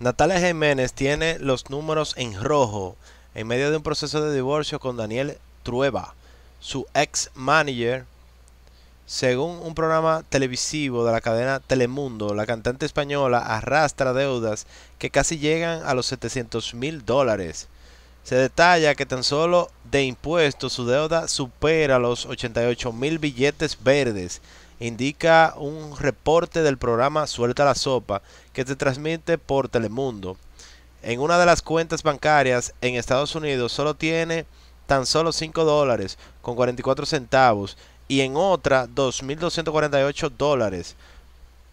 Natalia Jiménez tiene los números en rojo en medio de un proceso de divorcio con Daniel Trueba, su ex manager. Según un programa televisivo de la cadena Telemundo, la cantante española arrastra deudas que casi llegan a los 700 mil dólares. Se detalla que tan solo de impuestos su deuda supera los 88 mil billetes verdes, indica un reporte del programa Suelta la Sopa que se transmite por Telemundo. En una de las cuentas bancarias en Estados Unidos solo tiene tan solo 5 dólares con 44 centavos y en otra 2.248 dólares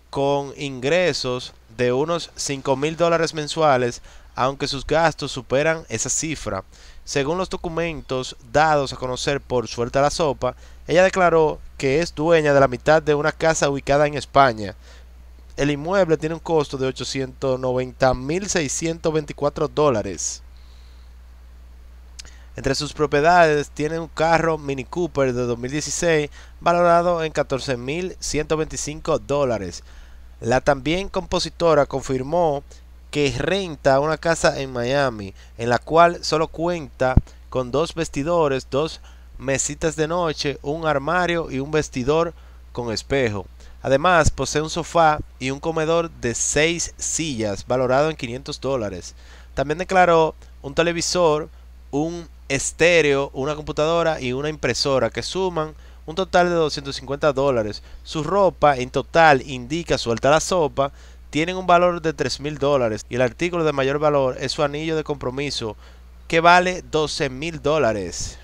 con ingresos de unos 5.000 mil dólares mensuales, aunque sus gastos superan esa cifra. Según los documentos dados a conocer por Suelta la Sopa, ella declaró que es dueña de la mitad de una casa ubicada en España. El inmueble tiene un costo de 890.624 dólares. Entre sus propiedades tiene un carro Mini Cooper de 2016 valorado en 14.125 dólares. La también compositora confirmó que renta una casa en Miami, en la cual solo cuenta con dos vestidores, dos mesitas de noche, un armario y un vestidor con espejo. Además, posee un sofá y un comedor de seis sillas, valorado en 500 dólares. También declaró un televisor, un estéreo, una computadora y una impresora que suman un total de 250 dólares. Su ropa en total indica su alta la sopa, tienen un valor de 3 mil dólares y el artículo de mayor valor es su anillo de compromiso que vale 12 mil dólares.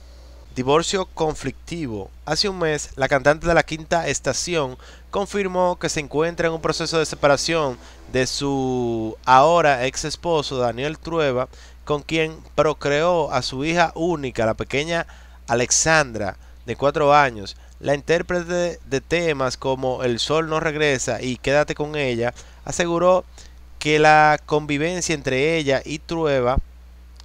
Divorcio conflictivo. Hace un mes, la cantante de la quinta estación confirmó que se encuentra en un proceso de separación de su ahora ex esposo Daniel Trueba, con quien procreó a su hija única, la pequeña Alexandra, de cuatro años. La intérprete de temas como El sol no regresa y Quédate con ella aseguró que la convivencia entre ella y Trueba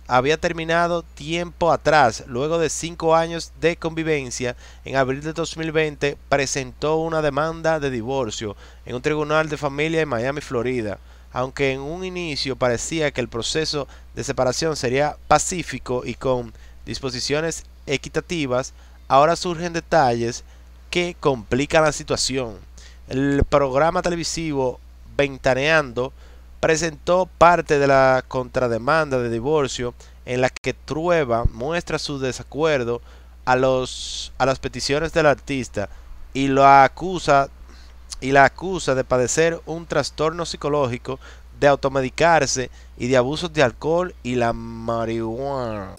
había terminado tiempo atrás. Luego de cinco años de convivencia, en abril de 2020 presentó una demanda de divorcio en un tribunal de familia en Miami, Florida. Aunque en un inicio parecía que el proceso de separación sería pacífico y con disposiciones equitativas, ahora surgen detalles que complican la situación. El programa televisivo Ventaneando presentó parte de la contrademanda de divorcio en la que Trueba muestra su desacuerdo a, los, a las peticiones del artista y, lo acusa, y la acusa de padecer un trastorno psicológico, de automedicarse y de abusos de alcohol y la marihuana.